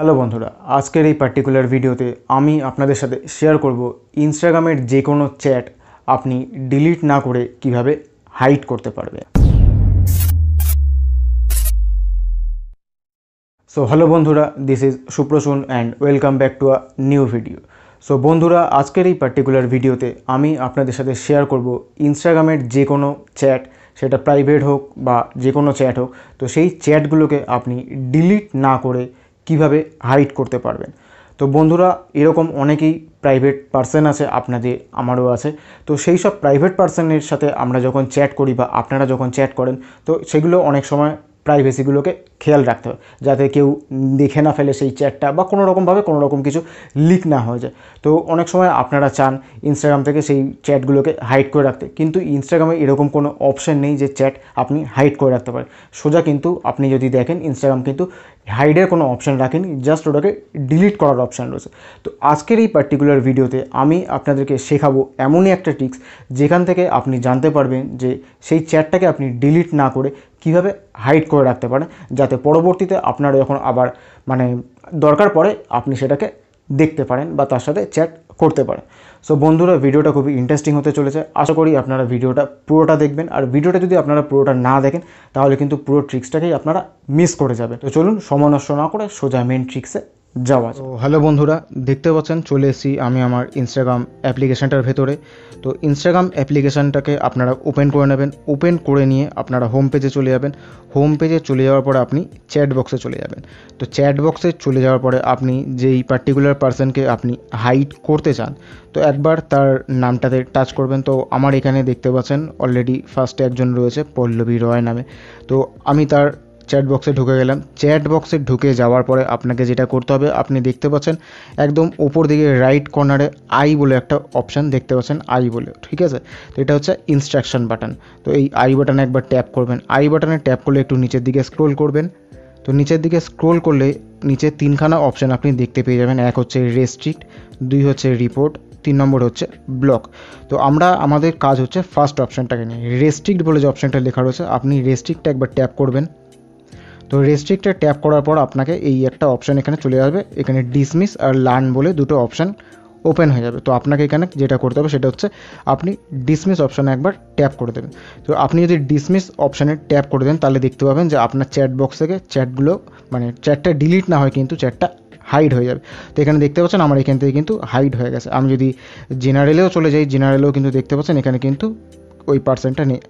Hello বন্ধুরা আজকের এই পার্টিকুলার ভিডিওতে আমি আপনাদের সাথে শেয়ার করব ইনস্টাগ্রামের যে কোনো চ্যাট আপনি ডিলিট না করে কিভাবে হাইড করতে পারবে সো হ্যালো বন্ধুরা this is Suprasun and welcome back to a new video so বন্ধুরা আজকের এই পার্টিকুলার ভিডিওতে আমি আপনাদের সাথে শেয়ার করব ইনস্টাগ্রামের যে কোনো চ্যাট সেটা প্রাইভেট হোক বা যে কোনো চ্যাট হোক তো সেই চ্যাটগুলোকে আপনি ডিলিট না করে কিভাবে হাইড করতে পারবেন তো বন্ধুরা এরকম অনেকেই প্রাইভেট পার্সন আছে আপনাদের আমারও আছে তো সেই সব প্রাইভেট পার্সনের সাথে আমরা যখন চ্যাট করি বা আপনারা যখন চ্যাট করেন তো সেগুলো অনেক সময় প্রাইভেসিগুলোকে খেয়াল রাখতে হবে যাতে কেউ দেখে না ফেলে সেই চ্যাটটা বা কোনো রকমভাবে কোনো রকম কিছু লিক না হয়ে যায় তো অনেক সময় আপনারা চান ইনস্টাগ্রাম থেকে সেই চ্যাটগুলোকে হাইড করে রাখতে কিন্তু ইনস্টাগ্রামে এরকম কোনো অপশান নেই যে চ্যাট আপনি হাইড করে রাখতে পারেন সোজা কিন্তু আপনি যদি দেখেন ইনস্টাগ্রাম কিন্তু হাইডের কোনো অপশান রাখেনি জাস্ট ওটাকে ডিলিট করার অপশান রয়েছে তো আজকের এই পার্টিকুলার ভিডিওতে আমি আপনাদেরকে শেখাবো এমনই একটা টিক্স যেখান থেকে আপনি জানতে পারবেন যে সেই চ্যাটটাকে আপনি ডিলিট না করে কিভাবে হাইড করে রাখতে পারেন যাতে পরবর্তীতে আপনার যখন আবার মানে দরকার পড়ে আপনি সেটাকে দেখতে পারেন বা তার সাথে চ্যাট করতে পারেন সো বন্ধুরা ভিডিওটা খুবই ইন্টারেস্টিং হতে চলেছে আশা করি আপনারা ভিডিওটা পুরোটা দেখবেন আর ভিডিওটা যদি আপনারা পুরোটা না দেখেন তাহলে কিন্তু পুরো ট্রিক্সটাকেই আপনারা মিস করে যাবেন তো চলুন সময় না করে সোজা মেন ট্রিক্সে যাওয়া যায় হ্যালো বন্ধুরা দেখতে পাচ্ছেন চলে এসেছি আমি আমার ইনস্টাগ্রাম অ্যাপ্লিকেশানটার ভেতরে তো ইনস্টাগ্রাম অ্যাপ্লিকেশানটাকে আপনারা ওপেন করে নেবেন ওপেন করে নিয়ে আপনারা হোম পেজে চলে যাবেন হোম পেজে চলে যাওয়ার পরে আপনি চ্যাট বক্সে চলে যাবেন তো চ্যাট বক্সে চলে যাওয়ার পরে আপনি যেই পার্টিকুলার পার্সনকে আপনি হাইট করতে চান তো একবার তার নামটাতে টাচ করবেন তো আমার এখানে দেখতে পাচ্ছেন অলরেডি ফার্স্টে একজন রয়েছে পল্লবী রয় নামে তো আমি তার চ্যাট বক্সে ঢুকে গেলাম চ্যাট বক্সে ঢুকে যাওয়ার পরে আপনাকে যেটা করতে হবে আপনি দেখতে পাচ্ছেন একদম ওপর দিকে রাইট কর্নারে আই বলে একটা অপশান দেখতে পাচ্ছেন আই বলে ঠিক আছে তো এটা হচ্ছে ইনস্ট্রাকশন বাটন তো এই আই বাটনে একবার ট্যাপ করবেন আই বাটনে ট্যাপ করলে একটু নিচের দিকে স্ক্রোল করবেন তো নিচের দিকে স্ক্রোল করলে নিচে তিনখানা অপশান আপনি দেখতে পেয়ে যাবেন এক হচ্ছে রেস্ট্রিক্ট দুই হচ্ছে রিপোর্ট তিন নম্বর হচ্ছে ব্লক তো আমরা আমাদের কাজ হচ্ছে ফার্স্ট অপশানটাকে নিয়ে রেস্ট্রিক্ট বলে যে অপশানটা লেখা রয়েছে আপনি রেস্ট্রিক্টটা একবার ট্যাপ করবেন তো রেস্ট্রিক্টে ট্যাপ করার পর আপনাকে এই একটা অপশান এখানে চলে আসবে এখানে ডিসমিস আর লার্ন বলে দুটো অপশান ওপেন হয়ে যাবে তো আপনাকে এখানে যেটা করতে হবে সেটা হচ্ছে আপনি ডিসমিস অপশানে একবার ট্যাপ করে দেবেন তো আপনি যদি ডিসমিস অপশানে ট্যাপ করে দেন তাহলে দেখতে পাবেন যে আপনার চ্যাট বক্স থেকে চ্যাটগুলো মানে চ্যাটটা ডিলিট না হয় কিন্তু চ্যাটটা হাইড হয়ে যাবে তো এখানে দেখতে পাচ্ছেন আমার এখান থেকে কিন্তু হাইড হয়ে গেছে আমি যদি জেনারেলেও চলে যাই জেনারেলেও কিন্তু দেখতে পাচ্ছেন এখানে কিন্তু ওই পার্সেন্টটা নেই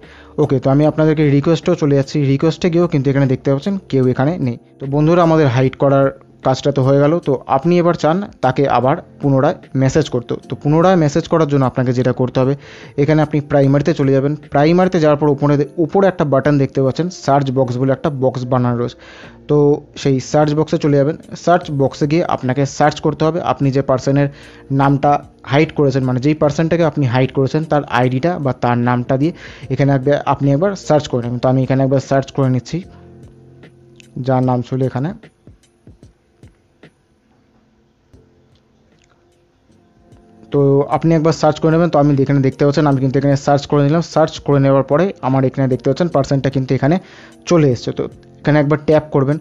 ওকে তো আমি আপনাদেরকে রিকোয়েস্টও চলে যাচ্ছি রিকোয়েস্টে গিয়েও কিন্তু এখানে দেখতে পাচ্ছেন কেউ এখানে নেই তো বন্ধুরা আমাদের হাইট করার কাজটা তো হয়ে গেল তো আপনি এবার চান তাকে আবার পুনরায় মেসেজ করতে তো পুনরায় মেসেজ করার জন্য আপনাকে যেটা করতে হবে এখানে আপনি প্রাইমারিতে চলে যাবেন প্রাইমারিতে যাওয়ার পর উপরে উপরে একটা বাটন দেখতে পাচ্ছেন সার্চ বক্স বলে একটা বক্স বানানো রয়েছে তো সেই সার্চ বক্সে চলে যাবেন সার্চ বক্সে গিয়ে আপনাকে সার্চ করতে হবে আপনি যে পার্সনের নামটা হাইড করেছেন মানে যেই পার্সনটাকে আপনি হাইড করেছেন তার আইডিটা বা তার নামটা দিয়ে এখানে একবার আপনি একবার সার্চ করে নেবেন তো আমি এখানে একবার সার্চ করে নিচ্ছি যার নাম ছিল এখানে তো আপনি একবার সার্চ করে নেবেন তো আমি এখানে দেখতে পাচ্ছেন আমি কিন্তু এখানে সার্চ করে নিলাম সার্চ করে নেওয়ার পরে আমার এখানে দেখতে পাচ্ছেন পার্সেন্টটা কিন্তু এখানে চলে এসছে তো এখানে একবার ট্যাপ করবেন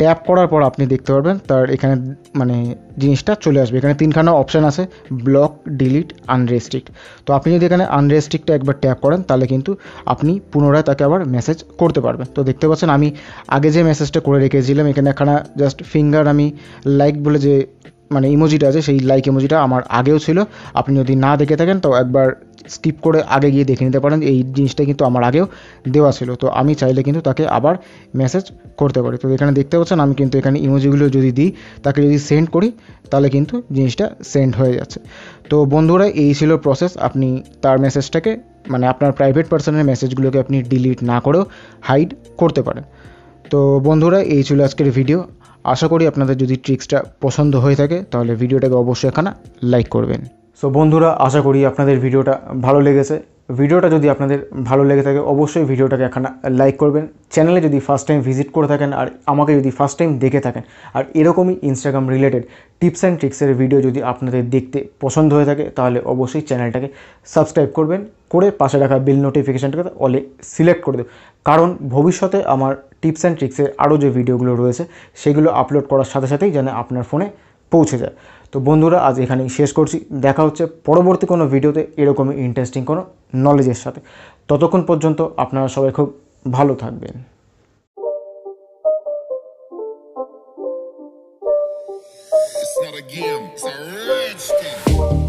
ট্যাপ করার পর আপনি দেখতে পারবেন তার এখানে মানে জিনিসটা চলে আসবে এখানে তিনখানা অপশান আছে ব্লক ডিলিট আনরেস্ট্রিক্ট তো আপনি যদি এখানে আনরেস্ট্রিক্টটা একবার ট্যাপ করেন তাহলে কিন্তু আপনি পুনরায় তাকে আবার মেসেজ করতে পারবেন তো দেখতে পাচ্ছেন আমি আগে যে মেসেজটা করে রেখেছিলাম এখানে একখানা জাস্ট ফিঙ্গার আমি লাইক বলে যে মানে ইমোজিটা আছে সেই লাইক ইমোজিটা আমার আগেও ছিল আপনি যদি না দেখে থাকেন তো একবার স্কিপ করে আগে গিয়ে দেখে নিতে পারেন এই জিনিসটা কিন্তু আমার আগেও দেওয়া ছিল তো আমি চাইলে কিন্তু তাকে আবার মেসেজ করতে পারি তো এখানে দেখতে পাচ্ছেন আমি কিন্তু এখানে ইমোজিগুলো যদি দিই তাকে যদি সেন্ড করি তাহলে কিন্তু জিনিসটা সেন্ড হয়ে যাচ্ছে তো বন্ধুরা এই ছিল প্রসেস আপনি তার মেসেজটাকে মানে আপনার প্রাইভেট পার্সনের মেসেজগুলোকে আপনি ডিলিট না করেও হাইড করতে পারেন তো বন্ধুরা এই ছিল আজকের ভিডিও আশা করি আপনাদের যদি ট্রিক্সটা পছন্দ হয়ে থাকে তাহলে ভিডিওটাকে অবশ্যই এখানে লাইক করবেন সো বন্ধুরা আশা করি আপনাদের ভিডিওটা ভালো লেগেছে ভিডিওটা যদি আপনাদের ভালো লেগে থাকে অবশ্যই ভিডিওটাকে এখন লাইক করবেন চ্যানেলে যদি ফার্স্ট টাইম ভিজিট করে থাকেন আর আমাকে যদি ফার্স্ট টাইম দেখে থাকেন আর এরকমই ইনস্টাগ্রাম রিলেটেড টিপস অ্যান্ড ট্রিক্সের ভিডিও যদি আপনাদের দেখতে পছন্দ হয়ে থাকে তাহলে অবশ্যই চ্যানেলটাকে সাবস্ক্রাইব করবেন করে পাশে রাখা বিল নোটিফিকেশানটাকে অলে সিলেক্ট করে দেব কারণ ভবিষ্যতে আমার টিপস অ্যান্ড ট্রিক্সের আরও যে ভিডিওগুলো রয়েছে সেগুলো আপলোড করার সাথে সাথেই যেন আপনার ফোনে পৌঁছে যায় তো বন্ধুরা আজ এখানেই শেষ করছি দেখা হচ্ছে পরবর্তী কোনো ভিডিওতে এরকমই ইন্টারেস্টিং কোনো নলেজের সাথে ততক্ষণ পর্যন্ত আপনারা সবাই খুব ভালো থাকবেন It's not a game, it's a rich thing.